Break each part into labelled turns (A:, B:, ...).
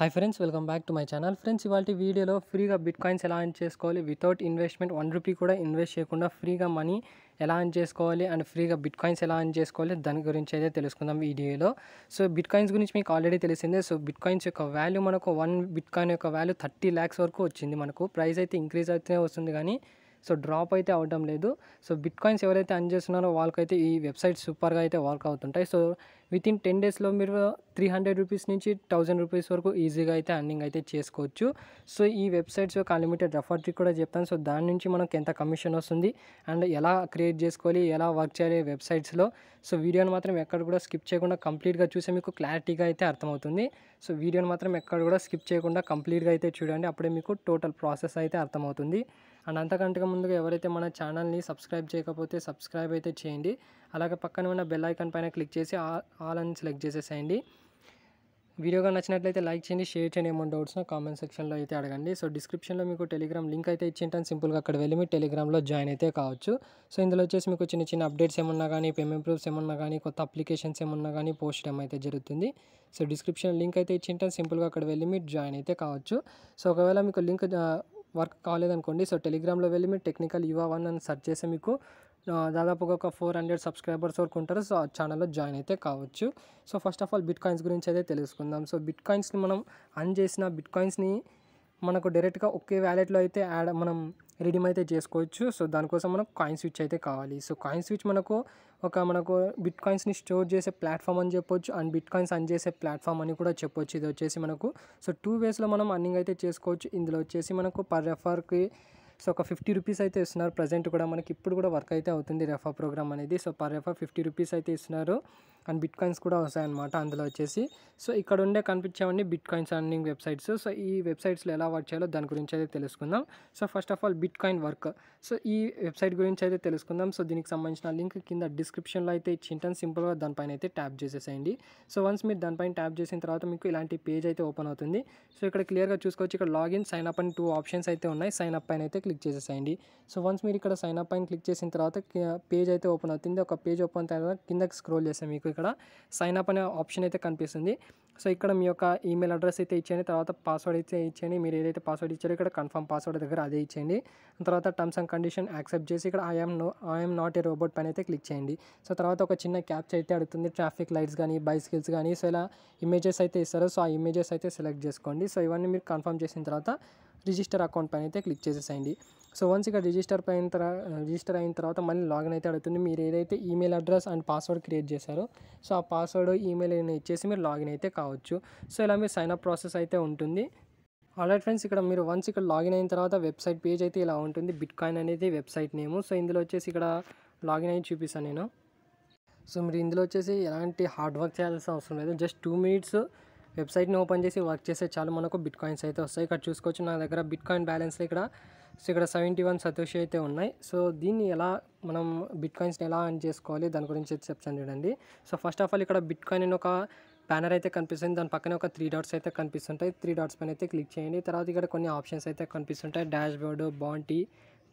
A: hi friends welcome back to my channel friends ఇవాళ వీడియోలో ఫ్రీగా బిట్ కాయిన్స్ ఎలా అర్న్ చేసుకోవాలి వితౌట్ ఇన్వెస్ట్మెంట్ వన్ రూపీ కూడా ఇన్వెస్ట్ చేయకుండా ఫ్రీగా మనీ ఎలా అర్న్ చేసుకోవాలి అండ్ ఫ్రీగా బిట్ కాయిన్స్ ఎలా అర్న్ చేసుకోవాలి దాని గురించి అయితే తెలుసుకుందాం వీడియోలో సో బిట్ కాయిన్స్ గురించి మీకు ఆల్రెడీ తెలిసిందే సో బిట్ కాయిన్స్ యొక్క వాల్యూ మనకు వన్ బిట్ కాయిన్ యొక్క వాల్యూ థర్టీ ల్యాక్స్ వరకు వచ్చింది మనకు ప్రైస్ అయితే ఇంక్రీజ్ అవుతూనే వస్తుంది కానీ సో డ్రాప్ అయితే అవడం లేదు సో బిట్ కాయిన్స్ ఎవరైతే అన్ చేస్తున్నారో వాళ్ళకైతే ఈ వెబ్సైట్ సూపర్గా అయితే వర్క్ అవుతుంటాయి సో విత్ ఇన్ టెన్ డేస్లో మీరు త్రీ హండ్రెడ్ రూపీస్ నుంచి థౌజండ్ రూపీస్ వరకు ఈజీగా అయితే అర్నింగ్ అయితే చేసుకోవచ్చు సో ఈ వెబ్సైట్స్ యొక్క అన్లిమిటెడ్ రెఫర్ కూడా చెప్తాను సో దాని నుంచి మనకు ఎంత కమిషన్ వస్తుంది అండ్ ఎలా క్రియేట్ చేసుకోవాలి ఎలా వర్క్ చేయాలి వెబ్సైట్స్లో సో వీడియోని మాత్రం ఎక్కడ కూడా స్కిప్ చేయకుండా కంప్లీట్గా చూసే మీకు క్లారిటీగా అయితే అర్థమవుతుంది సో వీడియోని మాత్రం ఎక్కడ కూడా స్కిప్ చేయకుండా కంప్లీట్గా అయితే చూడండి అప్పుడే మీకు టోటల్ ప్రాసెస్ అయితే అర్థమవుతుంది అండ్ అంతకంటే ముందుగా ఎవరైతే మన ఛానల్ని సబ్స్క్రైబ్ చేయకపోతే సబ్స్క్రైబ్ అయితే చేయండి అలాగే పక్కన ఉన్న బెల్ ఐకాన్ పైన క్లిక్ చేసి ఆల్ అని సెలెక్ట్ చేసేసేయండి వీడియోగా నచ్చినట్లయితే లైక్ చేయండి షేర్ చేయండి ఏమో డౌట్స్ కామెంట్ సెక్షన్లో అయితే అడగండి సో డిస్క్రిప్షన్లో మీకు టెలిగ్రామ్ లింక్ అయితే ఇచ్చింటాను సింపుల్గా అక్కడ వెళ్ళి మీ టెలిగ్రామ్లో జాయిన్ అయితే కావచ్చు సో ఇందులో వచ్చేసి మీకు చిన్న చిన్న అప్డేట్స్ ఏమన్నా కానీ పేమెంట్ ప్రూఫ్స్ ఏమన్నా కానీ కొత్త అప్లికేషన్స్ ఏమన్నా కానీ పోస్ట్ అయితే జరుగుతుంది సో డిస్క్రిప్షన్ లింక్ అయితే ఇచ్చింటాను సింపుల్గా అక్కడ వెళ్ళి మీరు జాయిన్ అయితే కావచ్చు సో ఒకవేళ మీకు లింక్ వర్క్ కాలేదనుకోండి సో టెలిగ్రామ్లో వెళ్ళి మీరు టెక్నికల్ యువా వన్ అని సెర్చ్ చేస్తే మీకు దాదాపుగా ఒక ఫోర్ హండ్రెడ్ సబ్స్క్రైబర్స్ వరకు ఉంటారు సో ఆ ఛానల్లో జాయిన్ అయితే కావచ్చు so first of all bitcoins గురించి అయితే తెలుసుకుందాం సో బిట్ కాయిన్స్ని మనం అన్ చేసిన బిట్ కాయిన్స్ని మనకు డైరెక్ట్గా ఒకే వ్యాలెట్లో అయితే యాడ్ మనం రిడీమ్ అయితే చేసుకోవచ్చు సో దానికోసం మనకు కాయిన్ స్విచ్ అయితే కావాలి సో కాయిన్ స్విచ్ మనకు ఒక మనకు బిట్ కాయిన్స్ని స్టోర్ చేసే ప్లాట్ఫామ్ అని చెప్పొచ్చు అండ్ బిట్ కాయిన్స్ అన్ చేసే ప్లాట్ఫామ్ అని కూడా చెప్పొచ్చు ఇది వచ్చేసి మనకు సో టూ వేస్లో మనం అర్నింగ్ అయితే చేసుకోవచ్చు ఇందులో వచ్చేసి మనకు పర్ రెఫర్కి సో ఒక ఫిఫ్టీ రూపీస్ అయితే ఇస్తున్నారు ప్రజెంట్ కూడా మనకి ఇప్పుడు కూడా వర్క్ అయితే అవుతుంది రెఫా ప్రోగ్రామ్ అనేది so per refer fifty rupees అయితే ఇస్తున్నారు అండ్ బిట్ కాయిన్స్ కూడా వస్తాయన్నమాట అందులో వచ్చేసి సో ఇక్కడ ఉండే కనిపించేవన్నీ bit coins earning websites so ఈ వెబ్సైట్స్లో ఎలా వర్క్ చేయాలో దాని గురించి అయితే తెలుసుకుందాం so first of all bitcoin work so ఈ వెబ్సైట్ గురించి అయితే తెలుసుకుందాం సో దీనికి సంబంధించిన లింక్ కింద డిస్క్రిప్షన్లో అయితే చింటన్ సింపుల్గా దానిపైన అయితే ట్యాప్ చేసేసేయండి సో వన్స్ మీరు దానిపైన ట్యాప్ చేసిన తర్వాత మీకు ఇలాంటి పేజ్ అయితే ఓపెన్ అవుతుంది సో ఇక్కడ క్లియర్గా చూసుకోవచ్చు ఇక్కడ లాగిన్ సైన్ అప్ అని టూ ఆప్షన్స్ అయితే ఉన్నాయి సైన్ అప్ పైన అయితే క్లిక్ చేసేసేయండి సో వన్స్ మీరు ఇక్కడ సైన్ అయిన క్లిక్ చేసిన తర్వాత పేజ్ అయితే ఓపెన్ అవుతుంది ఒక పేజ్ ఓపెన్ అయిన తర్వాత కిందకి స్క్రోల్ చేస్తే మీకు ఇక్కడ సైన్అప్ అనే ఆప్షన్ అయితే కనిపిస్తుంది సో ఇక్కడ మీ యొక్క ఈమెయిల్ అడ్రస్ అయితే ఇచ్చేయండి తర్వాత పాస్వర్డ్ అయితే ఇచ్చేయండి మీరు ఏదైతే పాస్వర్డ్ ఇచ్చారో ఇక్కడ కన్ఫర్మ్ పాస్వర్డ్ దగ్గర అదే ఇచ్చేయండి తర్వాత టర్మ్స్ అండ్ కండిషన్ యాక్సెప్ట్ చేసి ఇక్కడ I'm no I'm not a robot పైన అయితే క్లిక్ చేయండి సో తర్వాత ఒక చిన్న క్యాప్చర్ అయితే అడుగుతుంది ట్రాఫిక్ లైట్స్ కానీ బైసికల్స్ కానీ సో ఇలా ఇమేజెస్ అయితే ఇస్తారో సో ఆ ఇమేజెస్ అయితే సెలెక్ట్ చేసుకోండి సో ఇవన్నీ మీరు కన్ఫర్మ్ చేసిన తర్వాత రిజిస్టర్ అకౌంట్ పైన అయితే క్లిక్ చేసేసేయండి సో వన్స్ ఇక్కడ రిజిస్టర్ పైన తర్వాత రిజిస్టర్ అయిన తర్వాత మళ్ళీ లాగిన్ అయితే అడుగుతుంది మీరు ఏదైతే email address and password create చేశారో సో ఆ పాస్వర్డ్ ఈమెయిల్ ఇచ్చేసి మీరు లాగిన్ అయితే కావచ్చు సో ఇలా మీరు సైన్ అప్ ప్రాసెస్ అయితే ఉంటుంది ఆల్రెడీ ఫ్రెండ్స్ ఇక్కడ మీరు వన్స్ ఇక్కడ లాగిన్ అయిన తర్వాత వెబ్సైట్ పేజ్ అయితే ఇలా ఉంటుంది బిట్ కాయిన్ అనేది వెబ్సైట్ నేము సో ఇందులో వచ్చేసి ఇక్కడ లాగిన్ అయ్యి చూపిస్తాను నేను సో మీరు ఇందులో వచ్చేసి ఎలాంటి హార్డ్ వర్క్ చేయాల్సిన అవసరం లేదు జస్ట్ టూ మినిట్స్ వెబ్సైట్ని ఓపెన్ చేసి వర్క్ చేస్తే చాలు మనకు బిట్ కాయిన్స్ అయితే వస్తాయి ఇక్కడ చూసుకోవచ్చు నా దగ్గర బిట్ కాయిన్ బ్యాలెన్స్ ఇక్కడ సో ఇక్కడ సెవెంటీ వన్ సతోషి అయితే ఉన్నాయి సో దీన్ని ఎలా మనం బిట్ కాయిన్స్ని ఎలా అర్న్ చేసుకోవాలి దాని గురించి చెప్తాను చూడండి సో ఫస్ట్ ఆఫ్ ఆల్ ఇక్కడ బిట్ కాయిన్ అని ఒక బ్యానర్ అయితే కనిపిస్తుంది దాని పక్కనే ఒక త్రీ డాట్స్ అయితే కనిపిస్తుంటాయి త్రీ డాట్స్ పైన అయితే క్లిక్ చేయండి తర్వాత ఇక్కడ కొన్ని ఆప్షన్స్ అయితే కనిపిస్తుంటాయి dashboard bounty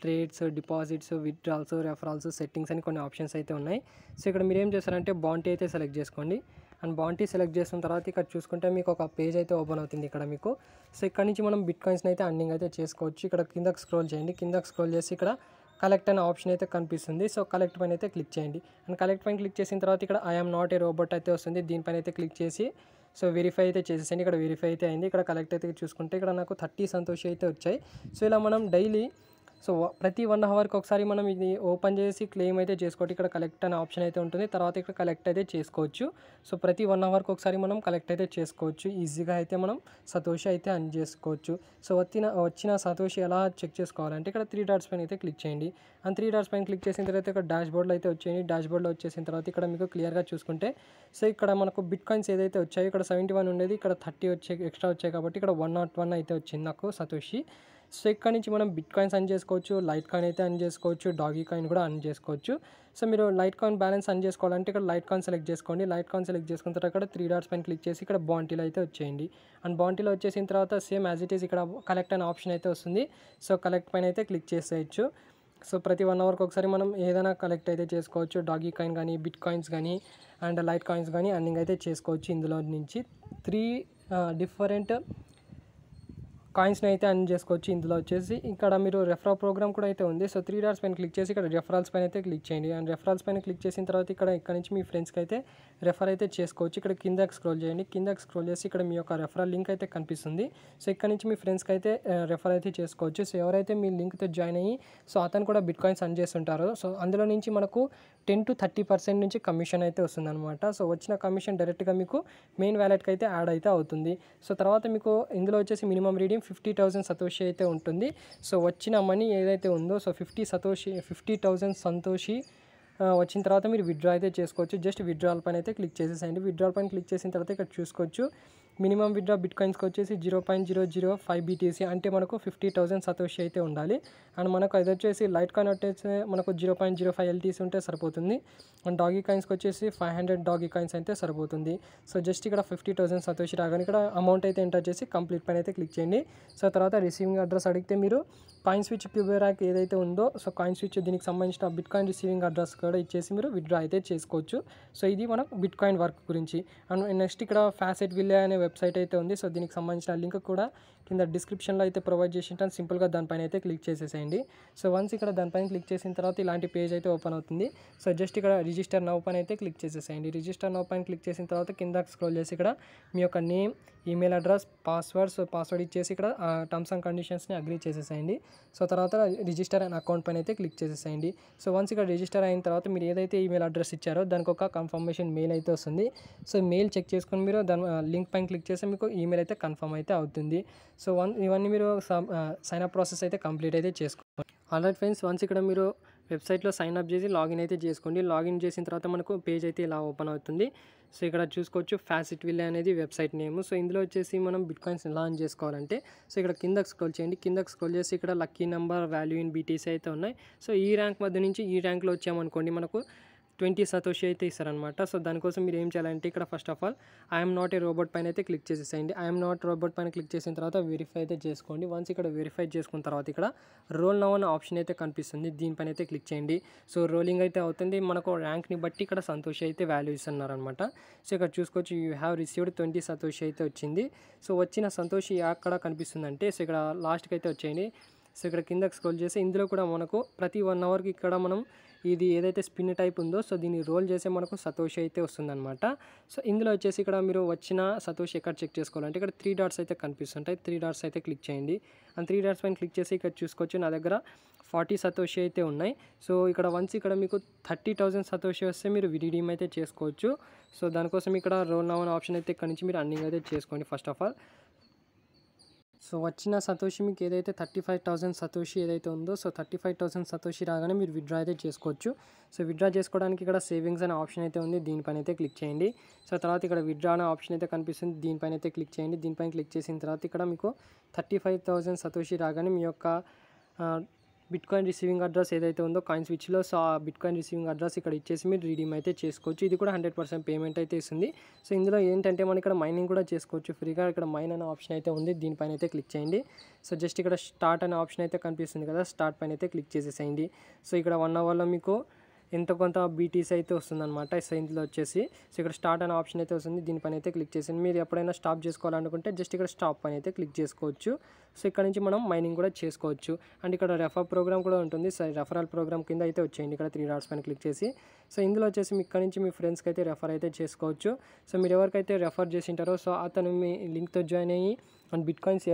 A: trades deposits withdrawals referrals settings అని కొన్ని ఆప్షన్స్ అయితే ఉన్నాయి సో ఇక్కడ మీరు ఏం చేస్తారంటే బాంటీ అయితే సెలెక్ట్ చేసుకోండి అండ్ బాంటీ సెలెక్ట్ చేసిన తర్వాత ఇక్కడ చూసుకుంటే మీకు ఒక పేజ్ అయితే ఓపెన్ అవుతుంది ఇక్కడ మీకు సో ఇక్కడ నుంచి మనం బిట్ కాయిన్స్ని అయితే అర్నింగ్ అయితే చేసుకోవచ్చు ఇక్కడ కిందకు స్క్రోల్ చేయండి కిందకు స్క్రోల్ చేసి ఇక్కడ కలెక్ట్ అనే ఆప్షన్ అయితే కనిపిస్తుంది సో కలెక్ట్ పైన అయితే క్లిక్ చేయండి అండ్ కలెక్ట్ పైన క్లిక్ చేసిన తర్వాత ఇక్కడ ఐఎమ్ నాట్ ఏ రోబోట్ అయితే వస్తుంది దీనిపైన అయితే క్లిక్ చేసి సో వెరిఫై అయితే చేసేసండి ఇక్కడ వెరిఫై అయితే అయింది ఇక్కడ కలెక్ట్ అయితే చూసుకుంటే ఇక్కడ నాకు థర్టీ సంతోషి అయితే వచ్చాయి సో ఇలా మనం డైలీ సో ప్రతి వన్ అవర్కి ఒకసారి మనం ఇది ఓపెన్ చేసి క్లెయిమ్ అయితే చేసుకోవచ్చు ఇక్కడ కలెక్ట్ అనే ఆప్షన్ అయితే ఉంటుంది తర్వాత ఇక్కడ కలెక్ట్ అయితే చేసుకోవచ్చు సో ప్రతి వన్ అవర్కి ఒకసారి మనం కలెక్ట్ అయితే చేసుకోవచ్చు ఈజీగా అయితే మనం సతోషి అయితే అన్ చేసుకోవచ్చు సో వచ్చిన వచ్చిన సతోషి ఎలా చెక్ చేసుకోవాలంటే ఇక్కడ త్రీ డాట్స్ పైన అయితే క్లిక్ చేయండి అండ్ త్రీ డాట్స్ పైన క్లిక్ చేసిన తర్వాత ఇక్కడ డాష్ బోర్డ్లో అయితే వచ్చేయండి డాష్ బోర్డ్లో వచ్చేసిన తర్వాత ఇక్కడ మీకు క్లియర్గా చూసుకుంటే సో ఇక్కడ మనకు బిట్ కాయిన్స్ ఏదైతే వచ్చాయో ఇక్కడ సెవెంటీ వన్ ఉండేది ఇక్కడ థర్టీ వచ్చే ఎక్స్ట్రా వచ్చాయి కాబట్టి ఇక్కడ వన్ నాట్ వన్ అయితే వచ్చింది నాకు సతోషి సో ఇక్కడ నుంచి మనం బిట్ కాయిన్స్ అన్ చేసుకోవచ్చు లైట్ కాయిన్ అయితే అన్ చేసుకోవచ్చు డాగీ కాయిన్ కూడా అన్ చేసుకోవచ్చు సో మీరు లైట్ కాయిన్ బ్యాలెన్స్ అన్ చేసుకోవాలంటే ఇక్కడ లైట్ కాయిన్ సెలెక్ట్ చేసుకోండి లైట్ కాయిన్ సెలెక్ట్ చేసుకున్న తర్వాత ఇక్కడ త్రీ డాట్స్ పైన క్లిక్ చేసి ఇక్కడ బాంటీలో అయితే వచ్చేయండి అండ్ బాంటీలో వచ్చేసిన తర్వాత సేమ్ యాజ్ ఇట్ ఈస్ ఇక్కడ కలెక్ట్ అనే ఆప్షన్ అయితే వస్తుంది సో కలెక్ట్ పైన అయితే క్లిక్ చేసేయచ్చు సో ప్రతి వన్ అవర్కి ఒకసారి మనం ఏదైనా కలెక్ట్ అయితే చేసుకోవచ్చు డాగీ కాయిన్ కానీ బిట్ కాయిన్స్ కానీ అండ్ లైట్ కాయిన్స్ కానీ అన్నింగ్ అయితే చేసుకోవచ్చు ఇందులో నుంచి త్రీ డిఫరెంట్ uh, కాయిన్స్ని అయితే అన్ చేసుకోవచ్చు ఇందులో వచ్చేసి ఇక్కడ మీరు రెఫరల్ ప్రోగ్రామ్ కూడా అయితే ఉంది సో త్రీ డార్స్ పైన క్లిక్ చేసి ఇక్కడ రెఫరల్స్ పైన అయితే క్లిక్ చేయండి అండ్ రెఫరల్స్ పైన క్లిక్ చేసిన తర్వాత ఇక్కడ ఇక్కడ నుంచి మీ ఫ్రెండ్స్కి అయితే రెఫర్ అయితే చేసుకోవచ్చు ఇక్కడ కిందకి స్క్రోల్ చేయండి కిందకి స్క్రోల్ చేసి ఇక్కడ మీ యొక్క రెఫరల్ లింక్ అయితే కనిపిస్తుంది సో ఇక్కడ నుంచి మీ ఫ్రెండ్స్కి అయితే రెఫర్ అయితే చేసుకోవచ్చు సో ఎవరైతే మీ లింక్తో జాయిన్ అయ్యి సో అతను కూడా బిట్ కాయిన్స్ అన్ చేస్తుంటారో సో అందులో నుంచి మనకు టెన్ టు థర్టీ పర్సెంట్ నుంచి కమిషన్ అయితే అనమాట సో వచ్చిన కమిషన్ డైరెక్ట్గా మీకు మెయిన్ వ్యాలెట్కి అయితే యాడ్ అయితే అవుతుంది సో తర్వాత మీకు ఇందులో వచ్చేసి మినిమం రీడింగ్ ఫిఫ్టీ థౌసండ్ సతోషి అయితే ఉంటుంది సో వచ్చిన మనీ ఏదైతే ఉందో so fifty satoshi fifty thousand satoshi వచ్చిన తర్వాత మీరు విత్డ్రా అయితే చేసుకోవచ్చు జస్ట్ విత్డ్రాల్ పైన అయితే క్లిక్ చేసేసేయండి విత్డ్రాల్ పైన క్లిక్ చేసిన తర్వాత ఇక్కడ చూసుకోవచ్చు మినిమం విడ్రా బిట్ కాయిన్స్కి వచ్చేసి zero point zero zero five BTC అంటే మనకు ఫిఫ్టీ థౌసండ్ సతోషి అయితే ఉండాలి అండ్ మనకు అది వచ్చేసి లైట్ కాయిన్ వచ్చేసి మనకు zero point zero five LTC ఉంటే సరిపోతుంది అండ్ డాగీ కాయిన్స్కి వచ్చేసి ఫైవ్ హండ్రెడ్ డాగీ కాయిన్స్ అయితే సరిపోతుంది సో జస్ట్ ఇక్కడ ఫిఫ్టీ థౌసండ్ సతోషి రాగానే ఇక్కడ అమౌంట్ అయితే ఎంటర్ చేసి కంప్లీట్ పైన అయితే క్లిక్ చేయండి సో తర్వాత రిసీవింగ్ అడ్రస్ అడిగితే మీరు కాయిన్ స్విచ్ ప్యూబే ఏదైతే ఉందో సో కాయిన్ స్విచ్ దీనికి సంబంధించిన బిట్ కాయిన్ రిసీవింగ్ అడ్రస్ కూడా ఇచ్చేసి మీరు విత్డ్రా అయితే చేసుకోవచ్చు సో ఇది మనం బిట్ కాయిన్ వర్క్ గురించి అండ్ నెక్స్ట్ ఇక్కడ ఫ్యాసెట్ విల్లే అనే వెబ్సైట్ అయితే ఉంది సో దీనికి సంబంధించిన లింక్ కూడా కింద డిస్క్రిప్షన్లో అయితే ప్రొవైడ్ చేసి ఉంటాను సింపుల్గా దానిపైన అయితే క్లిక్ చేసేసేయండి సో వన్స్ ఇక్కడ దానిపైన క్లిక్ చేసిన తర్వాత ఇలాంటి పేజ్ అయితే ఓపెన్ అవుతుంది సో జస్ట్ ఇక్కడ రిజిస్టర్ నౌ పైన అయితే క్లిక్ చేసేసేయండి రిజిస్టర్ నౌ పైన క్లిక్ చేసిన తర్వాత కింద స్క్రోల్ చేసి ఇక్కడ మీ యొక్క name email address password so password ఇచ్చేసి ఇక్కడ టర్మ్స్ అండ్ కండిషన్స్ని అగ్రీ చేసేసేయండి సో తర్వాత రిజిస్టర్ అండ్ అకౌంట్ పైన అయితే క్లిక్ చేసేసేయండి సో వన్స్ ఇక్కడ రిజిస్టర్ అయిన తర్వాత మీరు ఏదైతే ఈమెయిల్ అడ్రస్ ఇచ్చారో దానికి ఒక కన్ఫర్మేషన్ మెయిల్ అయితే వస్తుంది సో మెయిల్ చెక్ చేసుకొని మీరు దాని లింక్ పైన క్లిక్ చేస్తే మీకు ఈమెయిల్ అయితే కన్ఫర్మ్ అయితే అవుతుంది సో వన్ ఇవన్నీ మీరు సైన్ అప్ ప్రాసెస్ అయితే కంప్లీట్ అయితే చేసుకోండి ఆల్రెడీ ఫ్రెండ్స్ వన్స్ ఇక్కడ మీరు వెబ్సైట్లో సైన్ అప్ చేసి లాగిన్ అయితే చేసుకోండి లాగిన్ చేసిన తర్వాత మనకు పేజ్ అయితే ఇలా ఓపెన్ అవుతుంది సో ఇక్కడ చూసుకోవచ్చు ఫ్యాసిట్ విల్ అనేది వెబ్సైట్ నేమ్ సో ఇందులో వచ్చేసి మనం బిట్ కాయిన్స్ ఎలా చేసుకోవాలంటే సో ఇక్కడ కిందకు స్క్రోల్ చేయండి కిందకు స్క్రోల్ చేసి ఇక్కడ lucky number value in BTC అయితే ఉన్నాయి సో ఈ ర్యాంక్ మధ్య నుంచి ఈ ర్యాంక్లో వచ్చామనుకోండి మనకు ట్వంటీ సతోషి అయితే ఇస్తారనమాట సో దానికోసం మీరు ఏం చేయాలంటే ఇక్కడ first of all I'm not a robot పైన అయితే క్లిక్ చేసేసేయండి ఐఎమ్ నాట్ రోబోట్ పైన క్లిక్ చేసిన తర్వాత వెరిఫై అయితే చేసుకోండి వన్స్ ఇక్కడ వెరిఫై చేసుకున్న తర్వాత ఇక్కడ రోల్ నవ్ అన్న ఆప్షన్ అయితే కనిపిస్తుంది దీనిపైన అయితే క్లిక్ చేయండి సో రోలింగ్ అయితే అవుతుంది మనకు ర్యాంక్ని బట్టి ఇక్కడ సంతోషి అయితే వాల్యూ ఇస్తున్నారనమాట సో ఇక్కడ చూసుకోవచ్చు you have received twenty satoshi అయితే వచ్చింది సో వచ్చిన సంతోషి అక్కడ కనిపిస్తుందంటే సో ఇక్కడ లాస్ట్కి అయితే వచ్చేయండి సో ఇక్కడ కిందకి స్క్రోల్ చేసి ఇందులో కూడా మనకు ప్రతి వన్ అవర్కి ఇక్కడ మనం ఇది ఏదైతే స్పిన్ టైప్ ఉందో సో దీన్ని రోల్ చేసే మనకు సతోష్ అయితే వస్తుందన్నమాట సో ఇందులో వచ్చేసి ఇక్కడ మీరు వచ్చిన సతోష్ ఎక్కడ చెక్ చేసుకోవాలంటే ఇక్కడ త్రీ డాట్స్ అయితే కనిపిస్తుంటాయి త్రీ డాట్స్ అయితే క్లిక్ చేయండి అండ్ త్రీ డాట్స్ పైన క్లిక్ చేసి ఇక్కడ చూసుకోవచ్చు నా దగ్గర ఫార్టీ సతోషి అయితే ఉన్నాయి సో ఇక్కడ వన్స్ ఇక్కడ మీకు థర్టీ థౌజండ్ సతోషి వస్తే మీరు విడిడీమ్ అయితే చేసుకోవచ్చు సో దానికోసం ఇక్కడ రోల్ నవన్ ఆప్షన్ అయితే ఇక్కడ నుంచి మీరు అన్నింగ్ అయితే చేసుకోండి ఫస్ట్ ఆఫ్ ఆల్ సో వచ్చిన సతోషి మీకు ఏదైతే థర్టీ ఫైవ్ థౌసండ్ సతోషి ఏదైతే ఉందో so thirty five thousand satoshi రాగానే మీరు విడ్రా అయితే చేసుకోవచ్చు సో విత్డ్రా చేసుకోవడానికి ఇక్కడ సేవింగ్స్ అనే ఆప్షన్ అయితే ఉంది దీనిపైన అయితే క్లిక్ చేయండి సో తర్వాత ఇక్కడ విడ్రా అనే ఆప్షన్ అయితే కనిపిస్తుంది దీనిపైన అయితే క్లిక్ చేయండి దీనిపైన క్లిక్ చేసిన తర్వాత ఇక్కడ మీకు థర్టీ ఫైవ్ థౌసండ్ సతోషి రాగానే మీ యొక్క బిట్కాయిన్ రిసీవింగ్ అడ్రస్ ఏదైతే ఉందో కాయిన్ స్విచ్లో సో ఆ బిట్కాయిన్ రిసీవింగ్ అడ్రస్ ఇక్కడ ఇచ్చేసి మీరు రీడీమ్ అయితే చేసుకోవచ్చు ఇది కూడా హండ్రెడ్ పర్సెంట్ పేమెంట్ అయితే ఇస్తుంది సో ఇందులో ఏంటంటే మనం ఇక్కడ మైనింగ్ కూడా చేసుకోవచ్చు ఫ్రీగా ఇక్కడ మైన్ అనే ఆప్షన్ అయితే ఉంది దీనిపైన అయితే క్లిక్ చేయండి సో జస్ట్ ఇక్కడ స్టార్ట్ అనే ఆప్షన్ అయితే కనిపిస్తుంది కదా స్టార్ట్ పైన అయితే క్లిక్ చేసేసేయండి సో ఇక్కడ వన్ అవర్లో మీకు ఎంత కొంత బీటీస్ అయితే అనమాట సో ఇందులో వచ్చేసి సో ఇక్కడ స్టార్ట్ అనే ఆప్షన్ అయితే వస్తుంది దీనిపైన అయితే క్లిక్ చేసింది మీరు ఎప్పుడైనా స్టాప్ చేసుకోవాలనుకుంటే జస్ట్ ఇక్కడ స్టాప్ అని అయితే క్లిక్ చేసుకోవచ్చు సో ఇక్కడ నుంచి మనం మైనింగ్ కూడా చేసుకోవచ్చు అండ్ ఇక్కడ రెఫర్ ప్రోగ్రామ్ కూడా ఉంటుంది సో రెఫరల్ ప్రోగ్రామ్ కింద అయితే వచ్చేయండి ఇక్కడ త్రీ డాట్స్ పైన క్లిక్ చేసి సో ఇందులో వచ్చేసి మీ ఇక్కడ నుంచి మీ ఫ్రెండ్స్కి అయితే రెఫర్ అయితే చేసుకోవచ్చు సో మీరు ఎవరికైతే రెఫర్ చేసి ఉంటారో సో అతను మీ లింక్తో జాయిన్ అయ్యి అండ్ బిట్ కాయిన్స్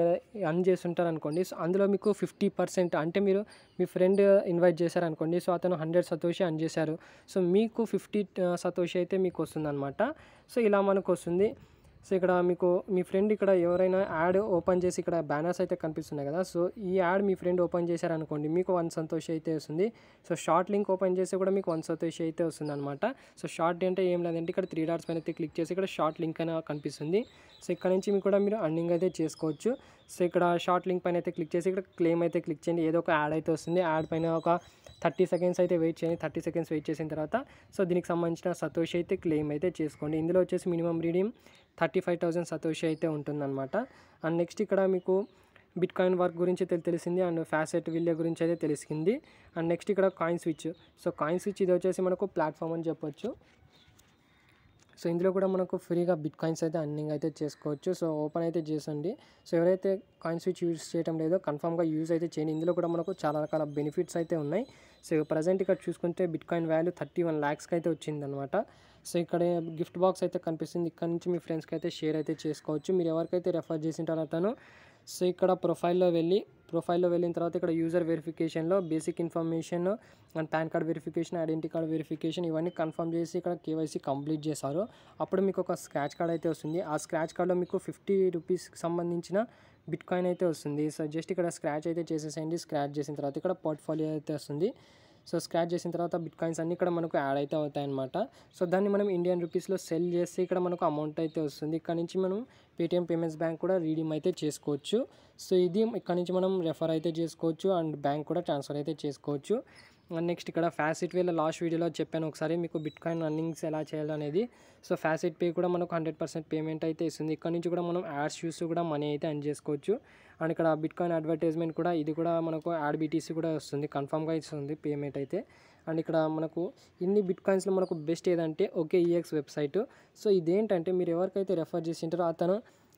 A: అన్ చేస్తుంటారు అనుకోండి సో అందులో మీకు ఫిఫ్టీ పర్సెంట్ అంటే మీరు మీ ఫ్రెండ్ ఇన్వైట్ చేశారు అనుకోండి సో అతను హండ్రెడ్ సతోషి అన్ చేశారు సో మీకు ఫిఫ్టీ సతోషి uh, అయితే మీకు వస్తుంది అనమాట సో ఇలా మనకు వస్తుంది సో ఇక్కడ మీకు మీ ఫ్రెండ్ ఇక్కడ ఎవరైనా యాడ్ ఓపెన్ చేసి ఇక్కడ బ్యానర్స్ అయితే కనిపిస్తున్నాయి కదా సో ఈ యాడ్ మీ ఫ్రెండ్ ఓపెన్ చేశారనుకోండి మీకు వన్ సంతోషం అయితే వస్తుంది సో షార్ట్ లింక్ ఓపెన్ చేసి కూడా మీకు వన్ సంతోషం అయితే వస్తుంది అనమాట సో షార్ట్ అంటే ఏం లేదంటే ఇక్కడ త్రీ డాట్స్ పైన అయితే క్లిక్ చేసి ఇక్కడ షార్ట్ లింక్ అయినా కనిపిస్తుంది సో ఇక్కడ నుంచి మీకు కూడా మీరు అర్నింగ్ అయితే చేసుకోవచ్చు సో ఇక్కడ షార్ట్ లింక్ పైన అయితే క్లిక్ చేసి ఇక్కడ క్లెయిమ్ అయితే క్లిక్ చేయండి ఏదో ఒక యాడ్ అయితే వస్తుంది యాడ్ పైన ఒక థర్టీ సెకండ్స్ అయితే వెయిట్ చేయండి థర్టీ సెకండ్స్ వెయిట్ చేసిన తర్వాత సో దీనికి సంబంధించిన సతోషి అయితే క్లెయిమ్ అయితే చేసుకోండి ఇందులో వచ్చేసి minimum reading thirty five thousand satoshi అయితే ఉంటుందన్నమాట అండ్ నెక్స్ట్ ఇక్కడ మీకు బిట్ కాయిన్ వర్క్ గురించి తెలిసింది అండ్ ఫ్యాసెట్ విల్య గురించి అయితే తెలిసింది అండ్ నెక్స్ట్ ఇక్కడ coin switch so coin switch ఇది వచ్చేసి మనకు ప్లాట్ఫామ్ అని చెప్పొచ్చు సో ఇందులో కూడా మనకు ఫ్రీగా బిట్ కాయిన్స్ అయితే అర్నింగ్ అయితే చేసుకోవచ్చు సో ఓపెన్ అయితే చేసండి సో ఎవరైతే కాయిన్ స్విచ్ యూజ్ చేయడం లేదో కన్ఫామ్గా యూజ్ అయితే చేయండి ఇందులో కూడా మనకు చాలా రకాల బెనిఫిట్స్ అయితే ఉన్నాయి సో ప్రజెంట్ ఇక్కడ చూసుకుంటే bit coin value thirty one ల్యాక్స్కి అయితే వచ్చిందనమాట సో ఇక్కడ గిఫ్ట్ బాక్స్ అయితే కనిపిస్తుంది ఇక్కడ నుంచి మీ ఫ్రెండ్స్కి అయితే షేర్ అయితే చేసుకోవచ్చు మీరు ఎవరికైతే రెఫర్ చేసిన అతను సో ఇక్కడ ప్రొఫైల్లో వెళ్ళి ప్రొఫైల్లో వెళ్ళిన తర్వాత ఇక్కడ యూజర్ వెరిఫికేషన్లో basic information and PAN card verification identity card verification ఇవన్నీ కన్ఫర్మ్ చేసి ఇక్కడ కేవైసీ కంప్లీట్ చేశారు అప్పుడు మీకు ఒక స్క్రాచ్ కార్డ్ అయితే వస్తుంది ఆ స్క్రాచ్ కార్డ్లో మీకు ఫిఫ్టీ రూపీస్కి సంబంధించిన బిట్ కాయిన్ అయితే వస్తుంది సో జస్ట్ ఇక్కడ స్క్రాచ్ అయితే చేసేసేయండి స్క్రాచ్ చేసిన తర్వాత ఇక్కడ పోర్ట్ఫోలియో అయితే వస్తుంది సో స్క్రాచ్ చేసిన తర్వాత బిట్ కాయిన్స్ అన్నీ ఇక్కడ మనకు యాడ్ అయితే అవుతాయి అనమాట సో దాన్ని మనం ఇండియన్ రూపీస్లో సెల్ చేస్తే ఇక్కడ మనకు అమౌంట్ అయితే వస్తుంది ఇక్కడ నుంచి మనం పేటిఎం పేమెంట్స్ బ్యాంక్ కూడా రీడీమ్ అయితే చేసుకోవచ్చు సో ఇది ఇక్కడ నుంచి మనం రెఫర్ అయితే చేసుకోవచ్చు అండ్ బ్యాంక్ కూడా ట్రాన్స్ఫర్ అయితే చేసుకోవచ్చు నెక్స్ట్ ఇక్కడ ఫ్యాసిట్ వేలో లాస్ట్ వీడియోలో చెప్పాను ఒకసారి మీకు బిట్ కాయిన్ రన్నింగ్స్ ఎలా చేయాలనేది సో ఫ్యాసిట్ పే కూడా మనకు హండ్రెడ్ పర్సెంట్ పేమెంట్ అయితే ఇస్తుంది ఇక్కడ నుంచి కూడా మనం యాడ్స్ చూసి కూడా మనీ అయితే అర్న్ చేసుకోవచ్చు అండ్ ఇక్కడ బిట్ కాయిన్ అడ్వర్టైజ్మెంట్ కూడా ఇది కూడా మనకు యాడ్ బీటీసీ కూడా వస్తుంది కన్ఫామ్గా ఇస్తుంది పేమెంట్ అయితే అండ్ ఇక్కడ మనకు ఇన్ని బిట్ కాయిన్స్లో మనకు బెస్ట్ ఏదంటే ఓకే ఈఎక్స్ వెబ్సైట్ సో ఇదేంటంటే మీరు ఎవరికైతే రెఫర్ చేసి ఉంటారో అతను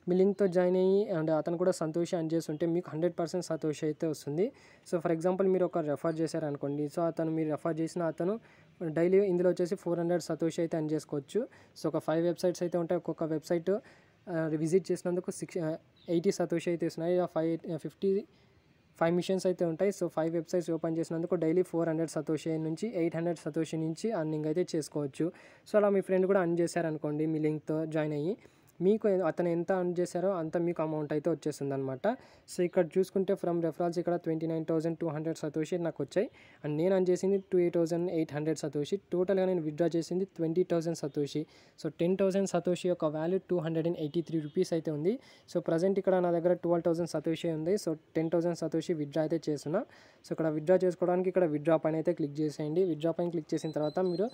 A: మీ లింక్తో జాయిన్ అయ్యి అండ్ అతను కూడా సంతోషం అని చేసి ఉంటే మీకు హండ్రెడ్ పర్సెంట్ సంతోషి అయితే వస్తుంది సో ఫర్ ఎగ్జాంపుల్ మీరు ఒక రెఫర్ చేశారనుకోండి సో అతను మీరు రెఫర్ చేసిన అతను డైలీ ఇందులో వచ్చేసి ఫోర్ హండ్రెడ్ సతోషి అయితే అని చేసుకోవచ్చు సో ఒక ఫైవ్ వెబ్సైట్స్ అయితే ఉంటాయి ఒక్కొక్క వెబ్సైట్ విజిట్ చేసినందుకు సిక్స్ ఎయిటీ సతోషి అయితే వస్తున్నాయి ఫైవ్ ఫిఫ్టీ ఫైవ్ మిషన్స్ అయితే ఉంటాయి సో ఫైవ్ వెబ్సైట్స్ ఓపెన్ చేసినందుకు డైలీ ఫోర్ హండ్రెడ్ సతోషి నుంచి ఎయిట్ హండ్రెడ్ సతోషి నుంచి అర్నింగ్ అయితే చేసుకోవచ్చు సో అలా మీ ఫ్రెండ్ కూడా అర్న్ చేశారనుకోండి మీ లింక్తో జాయిన్ అయ్యి మీకు అతను ఎంత అర్న్ చేశారో అంత మీకు అమౌంట్ అయితే వచ్చేస్తుంది అనమాట సో ఇక్కడ చూసుకుంటే ఫ్రమ్ రెఫరల్స్ ఇక్కడ twenty nine thousand two hundred satoshi నాకు వచ్చాయి అండ్ నేను అర్న్ చేసింది two thousand eight hundred satoshi టోటల్గా నేను విత్డ్రా చేసింది twenty thousand satoshi so ten thousand satoshi యొక్క value two hundred and eighty three rupees అయితే ఉంది సో ప్రజెంట్ ఇక్కడ నా దగ్గర ట్వెల్వ్ థౌసండ్ సతోషి ఉంది so ten thousand satoshi withdraw అయితే చేస్తున్నా సో ఇక్కడ విత్డ్రా చేసుకోవడానికి ఇక్కడ విత్డ్రా పైన అయితే క్లిక్ చేసేయండి విత్డ్రా పైన క్లిక్ చేసిన తర్వాత మీరు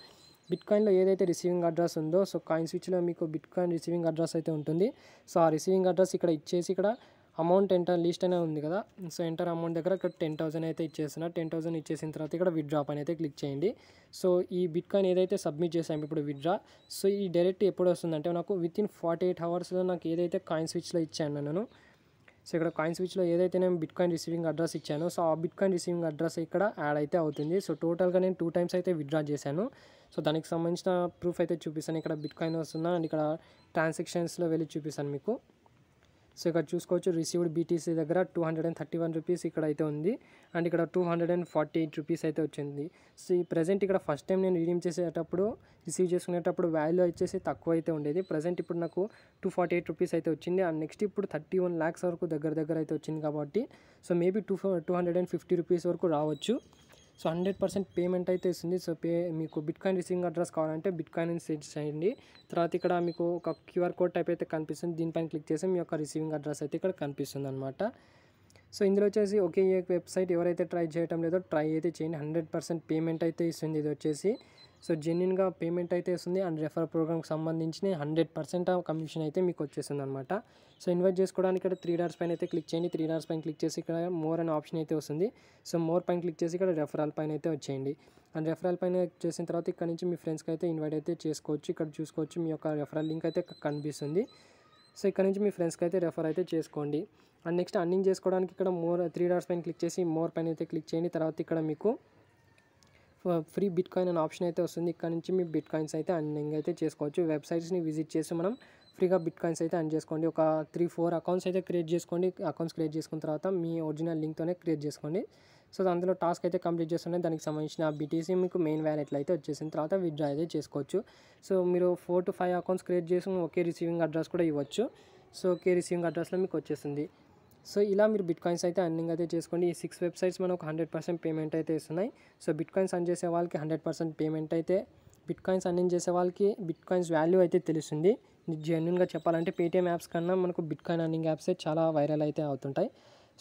A: బిట్ కాయిన్లో ఏదైతే రిసీవింగ్ అడ్రస్ ఉందో సో కాయిన్ స్విచ్లో మీకు బిట్ కాయిన్ రిసీవింగ్ అడ్రస్ అయితే ఉంటుంది సో ఆ రిసీవింగ్ అడ్రస్ ఇక్కడ ఇచ్చేసి ఇక్కడ అమౌంట్ ఎంటర్ లిస్ట్ అనేది ఉంది కదా సో ఎంటర్ అమౌంట్ దగ్గర ఇక్కడ టెన్ థౌసండ్ అయితే ఇచ్చేస్తున్నా టెన్ థౌసండ్ ఇచ్చేసిన తర్వాత ఇక్కడ విత్డ్రా పని అయితే క్లిక్ చేయండి సో ఈ బిట్ కాయిన్ ఏదైతే సబ్మిట్ చేసాము ఇప్పుడు విత్డ్రా సో ఈ డైరెక్ట్ ఎప్పుడు వస్తుందంటే నాకు విత్ ఇన్ ఫార్టీ ఎయిట్ అవర్స్లో నాకు ఏదైతే కాయిన్ స్విచ్లో ఇచ్చాను నేను సో ఇక్కడ కాయిన్ స్విచ్లో ఏదైతే నేను బిట్ కాయిన్ రిసీవింగ్ అడ్రస్ ఇచ్చానో సో ఆ బిట్ కాయిన్ రిసీవింగ్ అడ్రస్ ఇక్కడ యాడ్ అయితే అవుతుంది సో టోటల్గా నేను టూ టైమ్స్ అయితే విత్డ్రా చేశాను సో దానికి సంబంధించిన ప్రూఫ్ అయితే చూపిస్తాను ఇక్కడ బిట్ కాయిన్ వస్తుందా అండ్ ఇక్కడ ట్రాన్సాక్షన్స్లో వెళ్ళి చూపిస్తాను మీకు సో ఇక్కడ చూసుకోవచ్చు రిసీవ్డ్ బీటీసీ దగ్గర two hundred and thirty one rupees ఇక్కడ అయితే ఉంది అండ్ ఇక్కడ two hundred and forty eight rupees అయితే వచ్చింది సో ఈ ప్రజెంట్ ఇక్కడ ఫస్ట్ టైం నేను రీడీమ్ చేసేటప్పుడు రిసీవ్ చేసుకునేటప్పుడు వాల్యూ వచ్చేసి తక్కువ అయితే ఉండేది ప్రజెంట్ ఇప్పుడు నాకు టూ ఫార్టీ ఎయిట్ రూపీస్ అయితే వచ్చింది అండ్ నెక్స్ట్ ఇప్పుడు థర్టీ వన్ ల్యాక్స్ వరకు దగ్గర దగ్గర అయితే వచ్చింది కాబట్టి so maybe two two hundred and fifty rupees వరకు రావచ్చు సో హండ్రెడ్ పర్సెంట్ పేమెంట్ అయితే ఇస్తుంది సో పే మీకు బిట్ కాయిన్ రిసీవింగ్ అడ్రస్ కావాలంటే బిట్ కాయిన్ సెట్ చేయండి తర్వాత ఇక్కడ మీకు ఒక క్యూఆర్ కోడ్ టైప్ అయితే కనిపిస్తుంది దీనిపైన క్లిక్ చేసి మీ యొక్క రిసీవింగ్ అడ్రస్ అయితే ఇక్కడ కనిపిస్తుంది అనమాట సో ఇందులో వచ్చేసి ఒకే వెబ్సైట్ ఎవరైతే ట్రై చేయటం లేదో ట్రై అయితే చేయండి హండ్రెడ్ పర్సెంట్ పేమెంట్ అయితే ఇస్తుంది ఇది వచ్చేసి సో జెన్యున్గా పేమెంట్ అయితే వస్తుంది అండ్ రెఫర్ ప్రోగ్రామ్కి సంబంధించిన హండ్రెడ్ పర్సెంట్ కమిషన్ అయితే మీకు వచ్చేస్తుంది అనమాట సో ఇన్వైట్ చేసుకోవడానికి ఇక్కడ త్రీ డార్స్ పైన అయితే క్లిక్ చేయండి త్రీ డార్స్ పైన క్లిక్ చేసి ఇక్కడ మోర్ అనే ఆప్షన్ అయితే వస్తుంది సో మోర్ పైన క్లిక్ చేసి ఇక్కడ రెఫరల్ పైన అయితే వచ్చేయండి అండ్ రెఫరల్ పైన చేసిన తర్వాత ఇక్కడ నుంచి మీ ఫ్రెండ్స్కి అయితే ఇన్వైట్ అయితే చేసుకోవచ్చు ఇక్కడ చూసుకోవచ్చు మీ యొక్క రెఫరల్ లింక్ అయితే కనిపిస్తుంది సో ఇక్కడ నుంచి మీ ఫ్రెండ్స్కి అయితే రెఫర్ అయితే చేసుకోండి అండ్ నెక్స్ట్ అర్నింగ్ చేసుకోవడానికి ఇక్కడ మోర్ త్రీ డార్స్ పైన క్లిక్ చేసి మోర్ పైన అయితే క్లిక్ చేయండి తర్వాత ఇక్కడ మీకు ఫ్రీ బిట్ కాయిన్ అనే ఆప్షన్ అయితే వస్తుంది ఇక్కడ నుంచి మీ బిట్ కాయిన్స్ అయితే అర్నింగ్ అయితే చేసుకోవచ్చు వెబ్సైట్స్ని విజిట్ చేసి మనం ఫ్రీగా బిట్ కాయిన్స్ అయితే అర్న్ చేసుకోండి ఒక త్రీ ఫోర్ అకౌంట్స్ అయితే క్రియేట్ చేసుకోండి అకౌంట్స్ క్రియేట్ చేసుకున్న తర్వాత మీ ఒరిజినల్ లింక్తోనే క్రియేట్ చేసుకోండి సో అందులో టాస్క్ అయితే కంప్లీట్ చేస్తున్నాయి దానికి సంబంధించిన బీటీసీ మీకు మెయిన్ వ్యాలెట్లో అయితే వచ్చేసిన తర్వాత విత్డ్రా అయితే చేసుకోవచ్చు సో మీరు four to five accounts create చేసి ఒకే రిసీవింగ్ అడ్రస్ కూడా ఇవ్వచ్చు సో ఒకే రిసీవింగ్ అడ్రస్లో మీకు వచ్చేసింది సో ఇలా మీరు బిట్ కాయిన్స్ అయితే అర్నింగ్ అయితే చేసుకోండి ఈ సిక్స్ వెబ్సైట్స్ మనకు హండ్రెడ్ పర్సెంట్ పేమెంట్ అయితే ఇస్తున్నాయి సో బిట్ కాయిన్స్ అర్న్ చేసే వాళ్ళకి హండ్రెడ్ పర్సెంట్ పేమెంట్ అయితే బిట్ కాయిన్స్ అర్నింగ్ చేసే వాళ్ళకి బిట్ కాయిన్స్ వాల్యూ అయితే తెలుస్తుంది జెన్యున్గా చెప్పాలంటే పేటీఎం యాప్స్ కన్నా మనకు బిట్ కాయిన్ అర్నింగ్ యాప్స్ చాలా వైరల్ అయితే అవుతుంటాయి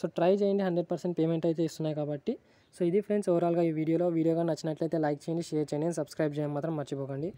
A: సో ట్రై చేయండి హండ్రెడ్ పర్సెంట్ పేమెంట్ అయితే ఇస్తున్నాయి కాబట్టి సో ఇది ఫ్రెండ్స్ ఓవరాల్గా ఈ వీడియోలో వీడియోగా నచ్చినట్లయితే లైక్ చేయండి షేర్ చేయండి సబ్స్క్రైబ్ చేయడం మాత్రం మర్చిపోకండి